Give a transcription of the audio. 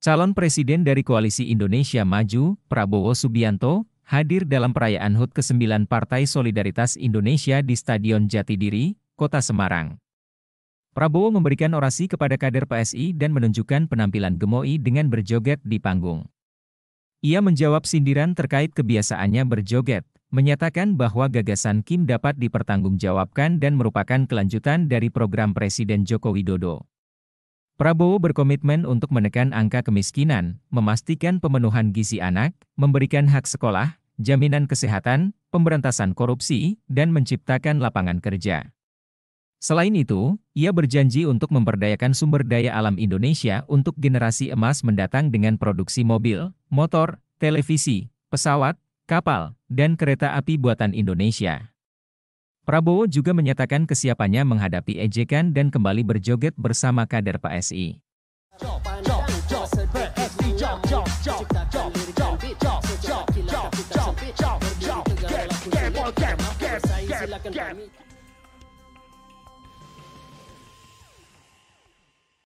Calon Presiden dari Koalisi Indonesia Maju, Prabowo Subianto, hadir dalam perayaan HUT ke-9 Partai Solidaritas Indonesia di Stadion Jatidiri, Kota Semarang. Prabowo memberikan orasi kepada kader PSI dan menunjukkan penampilan gemoi dengan berjoget di panggung. Ia menjawab sindiran terkait kebiasaannya berjoget, menyatakan bahwa gagasan Kim dapat dipertanggungjawabkan dan merupakan kelanjutan dari program Presiden Joko Widodo. Prabowo berkomitmen untuk menekan angka kemiskinan, memastikan pemenuhan gizi anak, memberikan hak sekolah, jaminan kesehatan, pemberantasan korupsi, dan menciptakan lapangan kerja. Selain itu, ia berjanji untuk memperdayakan sumber daya alam Indonesia untuk generasi emas mendatang dengan produksi mobil, motor, televisi, pesawat, kapal, dan kereta api buatan Indonesia. Prabowo juga menyatakan kesiapannya menghadapi ejekan dan kembali berjoget bersama kader PSI.